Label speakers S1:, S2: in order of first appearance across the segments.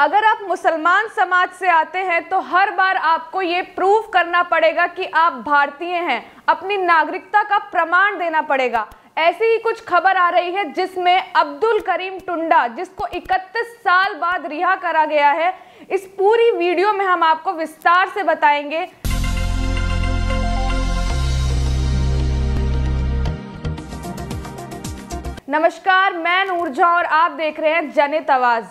S1: अगर आप मुसलमान समाज से आते हैं तो हर बार आपको ये प्रूव करना पड़ेगा कि आप भारतीय हैं अपनी नागरिकता का प्रमाण देना पड़ेगा ऐसी ही कुछ खबर आ रही है जिसमें अब्दुल करीम टुंडा जिसको 31 साल बाद रिहा करा गया है इस पूरी वीडियो में हम आपको विस्तार से बताएंगे नमस्कार मैं नूरजा और आप देख रहे हैं जनित आवाज़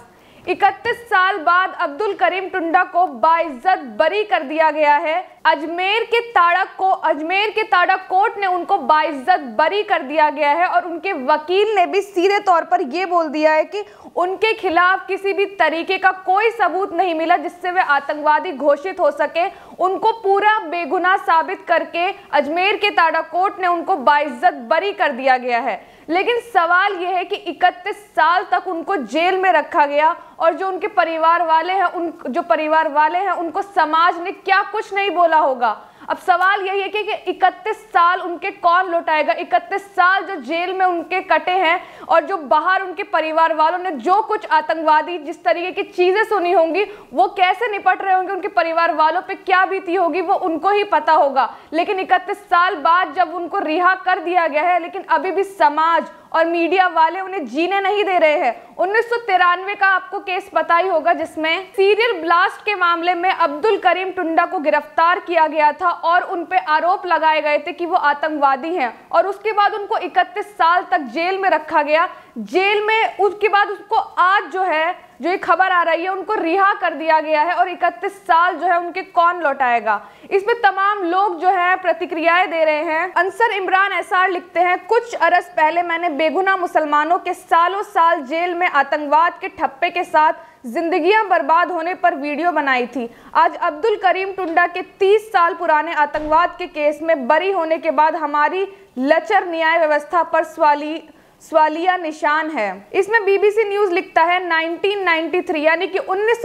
S1: इकतीस साल बाद अब्दुल करीम टुंडा को बाइज्जत बरी कर दिया गया है अजमेर के ताड़ा को अजमेर के ताड़ा कोर्ट ने उनको बाइज्जत बरी कर दिया गया है और उनके वकील ने भी सीधे तौर पर यह बोल दिया है कि उनके खिलाफ किसी भी तरीके का कोई सबूत नहीं मिला जिससे वे आतंकवादी घोषित हो सके उनको पूरा बेगुनाह साबित करके अजमेर के ताड़ा कोर्ट ने उनको बाइज्जत बरी कर दिया गया है लेकिन सवाल यह है कि 31 साल तक उनको जेल में रखा गया और जो उनके परिवार वाले हैं उन जो परिवार वाले हैं उनको समाज ने क्या कुछ नहीं बोला वाला होगा अब सवाल यही है कि, कि 31 साल उनके कौन लौटाएगा 31 साल जो जेल में उनके कटे हैं और जो बाहर उनके परिवार वालों ने जो कुछ आतंकवादी जिस तरीके की चीज़ें सुनी होंगी वो कैसे निपट रहे होंगे उनके परिवार वालों पे क्या बीती होगी वो उनको ही पता होगा लेकिन इकतीस साल बाद जब उनको रिहा कर दिया गया है लेकिन अभी भी समाज और मीडिया वाले उन्हें जीने नहीं दे रहे हैं उन्नीस का आपको केस पता ही होगा जिसमें सीरियल ब्लास्ट के मामले में अब्दुल करीम टुंडा को गिरफ्तार किया गया था और उन पे आरोप लगाए गए थे कि वो आतंकवादी हैं और उसके बाद उनको 31 साल तक जेल में रखा गया जेल में उसके बाद उसको आज जो है जो ये खबर आ रही है उनको रिहा कर दिया गया है और 31 साल जो है उनके कौन लौटाएगा इस पर तमाम लोग जो है प्रतिक्रियाएं दे रहे हैं अंसर इमरान एसार लिखते हैं कुछ अरस पहले मैंने बेगुना मुसलमानों के सालों साल जेल में आतंकवाद के ठप्पे के साथ जिंदगियां बर्बाद होने पर वीडियो बनाई थी आज अब्दुल करीम टुंडा के 30 साल पुराने आतंकवाद के केस में बरी होने के बाद हमारी लचर न्याय व्यवस्था पर सवाली स्वालिया निशान है इसमें बीबीसी न्यूज लिखता है 1993 यानी कि उन्नीस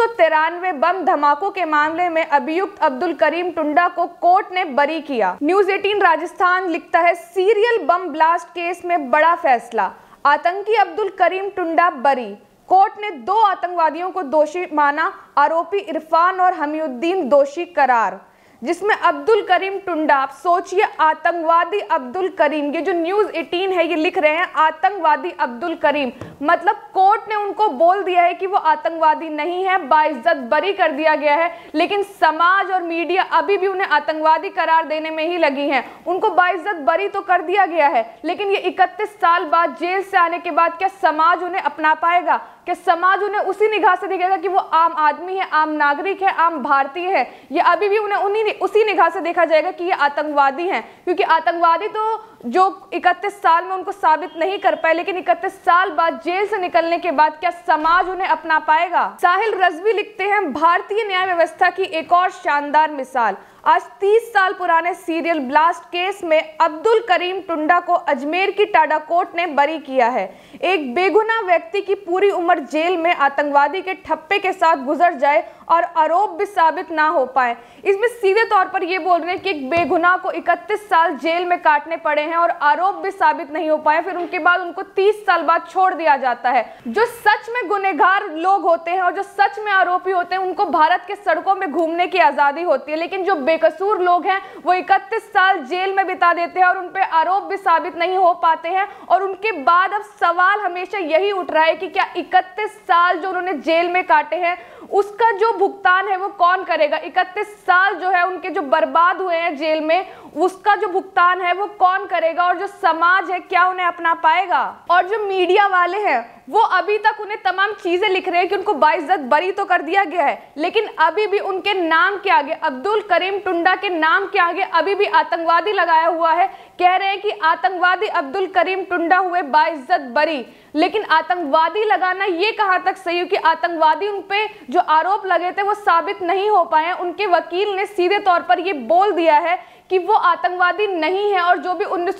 S1: बम धमाकों के मामले में अभियुक्त अब्दुल करीम टुंडा को कोर्ट ने बरी किया न्यूज 18 राजस्थान लिखता है सीरियल बम ब्लास्ट केस में बड़ा फैसला आतंकी अब्दुल करीम टुंडा बरी कोर्ट ने दो आतंकवादियों को दोषी माना आरोपी इरफान और हमीउद्दीन दोषी करार जिसमें अब्दुल करीम टुंडा आप सोचिए आतंकवादी अब्दुल करीम ये जो न्यूज़ 18 है ये लिख रहे हैं आतंकवादी अब्दुल करीम मतलब कोर्ट ने उनको बोल दिया है कि वो आतंकवादी नहीं है बाइज्जत बरी कर दिया गया है लेकिन समाज और मीडिया अभी भी उन्हें आतंकवादी करार देने में ही लगी हैं उनको बाइज्जत बरी तो कर दिया गया है लेकिन ये इकतीस साल बाद जेल से आने के बाद क्या समाज उन्हें अपना पाएगा कि समाज उन्हें उसी निगाह से देखेगा कि वो आम आदमी है आम नागरिक है आम भारतीय है ये अभी भी उन्हें उन्हीं उसी निगाह से देखा जाएगा कि ये आतंकवादी हैं क्योंकि आतंकवादी तो जो 31 साल में उनको साबित नहीं कर पाए लेकिन 31 साल बाद जेल से निकलने के बाद क्या समाज उन्हें अपना पाएगा साहिल रजवी लिखते हैं भारतीय न्याय व्यवस्था की एक और शानदार मिसाल आज 30 साल पुराने सीरियल ब्लास्ट केस में अब्दुल करीम टुंडा को अजमेर की टाडा कोर्ट ने बरी किया है एक बेगुना व्यक्ति की पूरी उम्र जेल में आतंकवादी के ठप्पे के साथ गुजर जाए और आरोप भी साबित ना हो पाए इसमें सीधे तौर पर यह बोल रहे हैं कि एक बेगुनाह को 31 साल जेल में काटने पड़े हैं और आरोप भी साबित नहीं हो पाए फिर उनके बाद उनको 30 साल बाद छोड़ दिया जाता है जो सच में गुनेगार लोग होते हैं और जो सच में आरोपी होते हैं उनको भारत के सड़कों में घूमने की आज़ादी होती है लेकिन जो बेकसूर लोग हैं वो इकतीस साल जेल में बिता देते हैं और उन पर आरोप भी साबित नहीं हो पाते हैं और उनके बाद अब सवाल हमेशा यही उठ रहा है कि क्या इकतीस साल जो उन्होंने जेल में काटे हैं उसका जो भुगतान है वो कौन करेगा इकतीस साल जो है उनके जो बर्बाद हुए हैं जेल में उसका जो भुगतान है वो कौन करेगा और जो समाज है क्या उन्हें अपना पाएगा और जो मीडिया वाले हैं वो अभी तक उन्हें तमाम चीज़ें लिख रहे हैं कि उनको बाइज्जत बरी तो कर दिया गया है लेकिन अभी भी उनके नाम के आगे अब्दुल करीम टुंडा के नाम के आगे अभी भी आतंकवादी लगाया हुआ है कह रहे हैं कि आतंकवादी अब्दुल करीम टुंडा हुए बाइज्जत बरी लेकिन आतंकवादी लगाना ये कहाँ तक सही कि आतंकवादी उन पर जो आरोप लगे थे वो साबित नहीं हो पाए उनके वकील ने सीधे तौर पर यह बोल दिया है कि वो आतंकवादी नहीं है और जो भी उन्नीस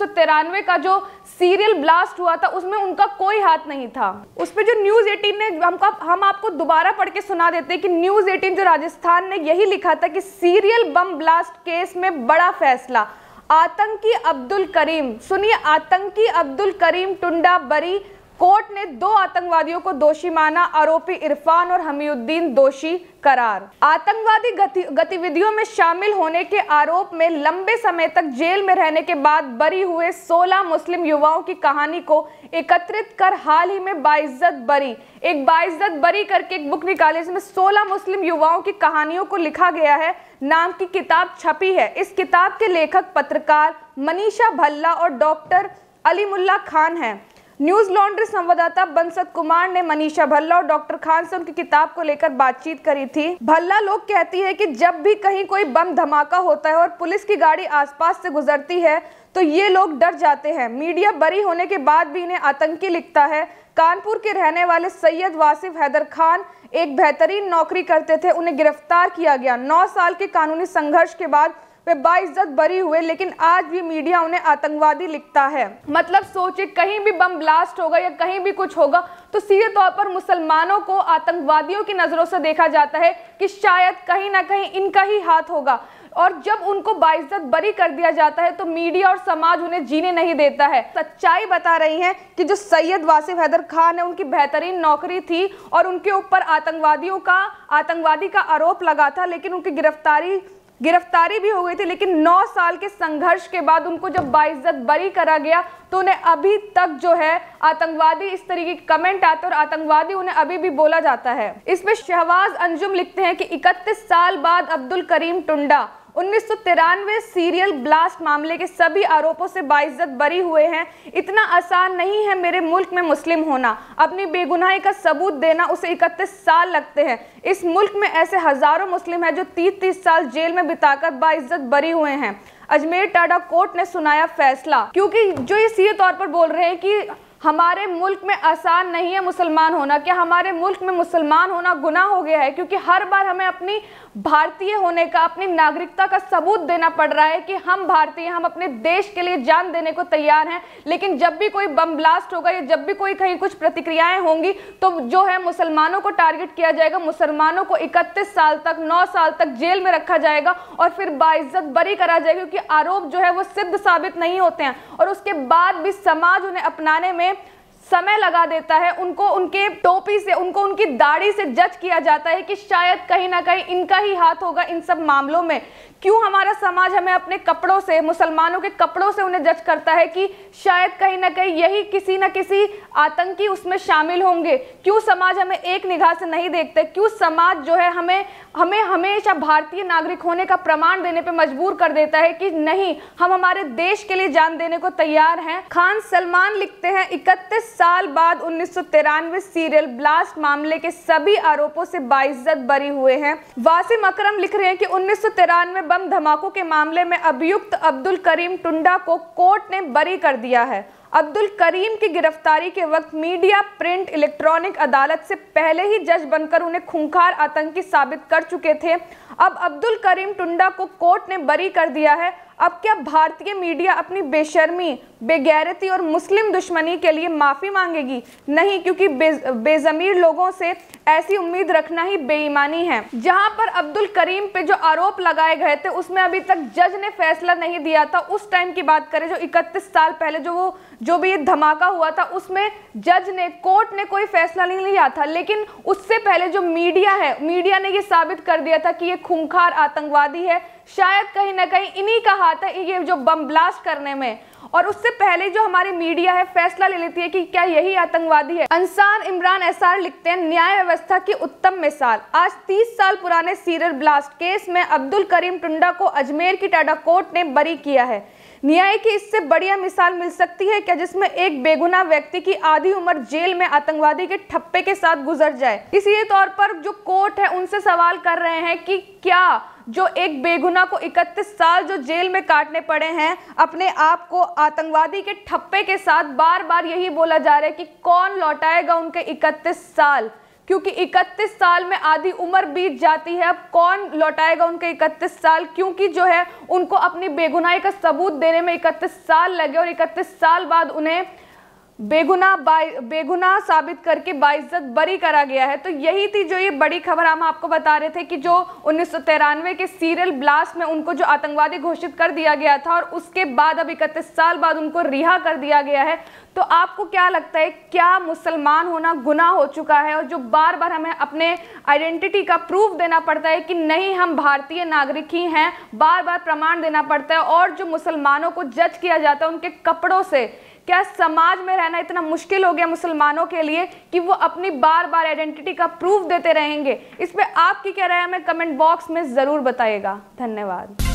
S1: का जो सीरियल ब्लास्ट हुआ था उसमें उनका कोई हाथ नहीं था उस पर जो न्यूज 18 ने हमको हम आपको दोबारा पढ़ के सुना देते हैं कि न्यूज 18 जो राजस्थान ने यही लिखा था कि सीरियल बम ब्लास्ट केस में बड़ा फैसला आतंकी अब्दुल करीम सुनिए आतंकी अब्दुल करीम टुंडा बरी कोर्ट ने दो आतंकवादियों को दोषी माना आरोपी इरफान और हमीउद्दीन दोषी करार आतंकवादी गतिविधियों में शामिल होने के आरोप में लंबे समय तक जेल में रहने के बाद बरी हुए 16 मुस्लिम युवाओं की कहानी को एकत्रित कर हाल ही में बाइज्जत बरी एक बाइज्जत बरी करके एक बुक निकाली जिसमें 16 मुस्लिम युवाओं की कहानियों को लिखा गया है नाम की किताब छपी है इस किताब के लेखक पत्रकार मनीषा भल्ला और डॉक्टर अली मुला खान हैं न्यूज लॉन्ड्री संवाददाता बंसत कुमार ने मनीषा भल्ला और डॉक्टर खान से उनकी किताब को लेकर बातचीत करी थी भल्ला लोग कहती है कि जब भी कहीं कोई बम धमाका होता है और पुलिस की गाड़ी आसपास से गुजरती है तो ये लोग डर जाते हैं मीडिया बरी होने के बाद भी इन्हें आतंकी लिखता है कानपुर के रहने वाले सैयद वासिफ हैदर खान एक बेहतरीन नौकरी करते थे उन्हें गिरफ्तार किया गया नौ साल के कानूनी संघर्ष के बाद वे बाइज्जत बरी हुए लेकिन आज भी मीडिया उन्हें आतंकवादी लिखता है मतलब सोचिए कहीं भी बम ब्लास्ट होगा या कहीं भी कुछ होगा तो सीधे तौर पर मुसलमानों को आतंकवादियों की नज़रों से देखा जाता है कि शायद कहीं ना कहीं इनका ही हाथ होगा और जब उनको बाइज्जत बरी कर दिया जाता है तो मीडिया और समाज उन्हें जीने नहीं देता है सच्चाई बता रही है कि जो सैयद वासिफ हैदर खान है उनकी बेहतरीन नौकरी थी और उनके ऊपर आतंकवादियों का आतंकवादी का आरोप लगा था लेकिन उनकी गिरफ्तारी गिरफ्तारी भी हो गई थी लेकिन नौ साल के संघर्ष के बाद उनको जब बाइज्जत बरी करा गया तो उन्हें अभी तक जो है आतंकवादी इस तरीके के कमेंट आते और आतंकवादी उन्हें अभी भी बोला जाता है इसमें शहबाज अंजुम लिखते हैं कि 31 साल बाद अब्दुल करीम टुंडा उन्नीस सीरियल ब्लास्ट मामले के सभी आरोपों से बाइज्जत बरी हुए हैं इतना आसान नहीं है मेरे मुल्क में मुस्लिम होना अपनी बेगुनाही का सबूत देना उसे इकतीस साल लगते हैं इस मुल्क में ऐसे हजारों मुस्लिम हैं जो तीस तीस साल जेल में बिताकर बाइज्जत बरी हुए हैं अजमेर टाडा कोर्ट ने सुनाया फैसला क्योंकि जो ये सीधे तौर पर बोल रहे हैं कि हमारे मुल्क में आसान नहीं है मुसलमान होना क्या हमारे मुल्क में मुसलमान होना गुना हो गया है क्योंकि हर बार हमें अपनी भारतीय होने का अपनी नागरिकता का सबूत देना पड़ रहा है कि हम भारतीय हम अपने देश के लिए जान देने को तैयार हैं लेकिन जब भी कोई बम ब्लास्ट होगा या जब भी कोई कहीं कुछ प्रतिक्रियाएं होंगी तो जो है मुसलमानों को टारगेट किया जाएगा मुसलमानों को इकतीस साल तक नौ साल तक जेल में रखा जाएगा और फिर बाइज्जत बरी करा जाएगा क्योंकि आरोप जो है वो सिद्ध साबित नहीं होते हैं और उसके बाद भी समाज उन्हें अपनाने में समय लगा देता है उनको उनके टोपी से उनको उनकी दाढ़ी से जज किया जाता है कि शायद कहीं ना कहीं इनका ही हाथ होगा इन सब मामलों में क्यों हमारा समाज हमें अपने कपड़ों से मुसलमानों के कपड़ों से उन्हें जज करता है कि शायद कहीं ना कहीं यही किसी ना किसी आतंकी उसमें शामिल होंगे क्यों समाज हमें एक निगाह से नहीं देखते क्यों समाज जो है हमें हमें हमेशा भारतीय नागरिक होने का प्रमाण देने पर मजबूर कर देता है कि नहीं हम हमारे देश के लिए जान देने को तैयार हैं खान सलमान लिखते हैं इकतीस साल बाद उन्नीस सीरियल ब्लास्ट मामले के सभी आरोपों से बाइज्जत बरी हुए हैं वासिम अकरम लिख रहे हैं कि उन्नीस बम धमाकों के मामले में अभियुक्त अब्दुल करीम टुंडा को कोर्ट ने बरी कर दिया है अब्दुल करीम की गिरफ्तारी के वक्त मीडिया प्रिंट इलेक्ट्रॉनिक अदालत से पहले ही जज बनकर उन्हें खूंखार आतंकी साबित कर चुके थे अब अब्दुल करीम टुंडा को कोर्ट ने बरी कर दिया है अब क्या भारतीय मीडिया अपनी बेशर्मी बेगैरती और मुस्लिम दुश्मनी के लिए माफ़ी मांगेगी नहीं क्योंकि बे, बेजमीर लोगों से ऐसी उम्मीद रखना ही बेईमानी है जहां पर अब्दुल करीम पे जो आरोप लगाए गए थे उसमें अभी तक जज ने फैसला नहीं दिया था उस टाइम की बात करें जो 31 साल पहले जो वो जो भी ये धमाका हुआ था उसमें जज ने कोर्ट ने कोई फैसला नहीं लिया था लेकिन उससे पहले जो मीडिया है मीडिया ने ये साबित कर दिया था कि ये खूंखार आतंकवादी है शायद कहीं ना कहीं इन्हीं का आता है ये जो बम ब्लास्ट करने में और उससे पहले जो हमारी मीडिया है फैसला ले लेती है कि क्या यही आतंकवादी है अंसार इमरान एसार लिखते हैं न्याय व्यवस्था की उत्तम मिसाल आज 30 साल पुराने सीरियल ब्लास्ट केस में अब्दुल करीम टुंडा को अजमेर की टाटा कोर्ट ने बरी किया है न्याय की इससे बढ़िया मिसाल मिल सकती है क्या जिसमें एक बेगुनाह व्यक्ति की आधी उम्र जेल में आतंकवादी के ठप्पे के साथ गुजर जाए इसी तौर पर जो कोर्ट है उनसे सवाल कर रहे हैं कि क्या जो एक बेगुना को 31 साल जो जेल में काटने पड़े हैं अपने आप को आतंकवादी के ठप्पे के साथ बार बार यही बोला जा रहा है कि कौन लौटाएगा उनके 31 साल क्योंकि 31 साल में आधी उम्र बीत जाती है अब कौन लौटाएगा उनके 31 साल क्योंकि जो है उनको अपनी बेगुनाही का सबूत देने में 31 साल लगे और 31 साल बाद उन्हें बेगुना बेगुना साबित करके बाइज्जत बरी करा गया है तो यही थी जो ये बड़ी खबर हम आपको बता रहे थे कि जो उन्नीस के सीरियल ब्लास्ट में उनको जो आतंकवादी घोषित कर दिया गया था और उसके बाद अब इकतीस साल बाद उनको रिहा कर दिया गया है तो आपको क्या लगता है क्या मुसलमान होना गुना हो चुका है और जो बार बार हमें अपने आइडेंटिटी का प्रूफ देना पड़ता है कि नहीं हम भारतीय नागरिक ही हैं बार बार प्रमाण देना पड़ता है और जो मुसलमानों को जज किया जाता है उनके कपड़ों से क्या समाज में रहना इतना मुश्किल हो गया मुसलमानों के लिए कि वो अपनी बार बार आइडेंटिटी का प्रूफ देते रहेंगे इस पर आपकी क्या राय हमें कमेंट बॉक्स में ज़रूर बताइएगा धन्यवाद